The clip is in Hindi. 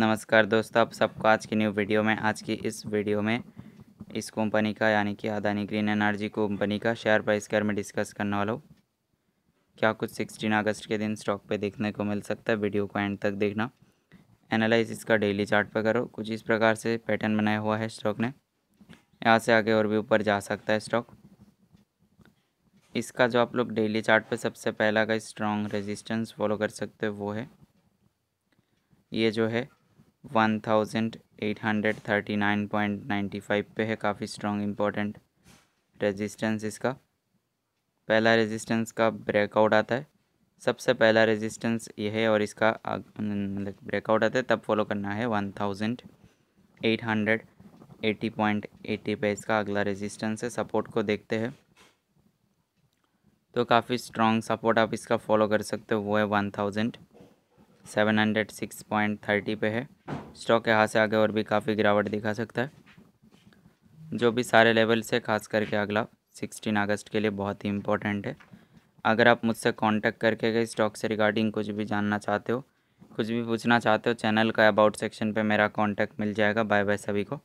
नमस्कार दोस्तों आप सबको आज की न्यू वीडियो में आज की इस वीडियो में इस कंपनी का यानी कि अदानी ग्रीन एनर्जी कंपनी का शेयर प्राइस के में डिस्कस करने वाला हूँ क्या कुछ 16 अगस्त के दिन स्टॉक पे देखने को मिल सकता है वीडियो को एंड तक देखना एनालाइज इसका डेली चार्ट पे करो कुछ इस प्रकार से पैटर्न बनाया हुआ है स्टॉक ने यहाँ से आगे और भी ऊपर जा सकता है स्टॉक इसका जो आप लोग डेली चार्ट पे सबसे पहला का स्ट्रॉन्ग रेजिस्टेंस फॉलो कर सकते हो वो है ये जो है 1839.95 पे है काफ़ी स्ट्रॉन्ग इम्पोर्टेंट रेजिस्टेंस इसका पहला रेजिस्टेंस का ब्रेकआउट आता है सबसे पहला रेजिस्टेंस ये है और इसका मतलब ब्रेकआउट आता है तब फॉलो करना है 1880.80 पे इसका अगला रेजिस्टेंस है सपोर्ट को देखते हैं तो काफ़ी स्ट्रॉन्ग सपोर्ट आप इसका फॉलो कर सकते हो वो है one seven hundred six point thirty पे है स्टॉक यहाँ से आगे और भी काफ़ी गिरावट दिखा सकता है जो भी सारे लेवल से खास करके अगला 16 अगस्त के लिए बहुत ही इम्पोर्टेंट है अगर आप मुझसे कांटेक्ट करके गए स्टॉक से रिगार्डिंग कुछ भी जानना चाहते हो कुछ भी पूछना चाहते हो चैनल का अबाउट सेक्शन पे मेरा कांटेक्ट मिल जाएगा बाय बाय सभी को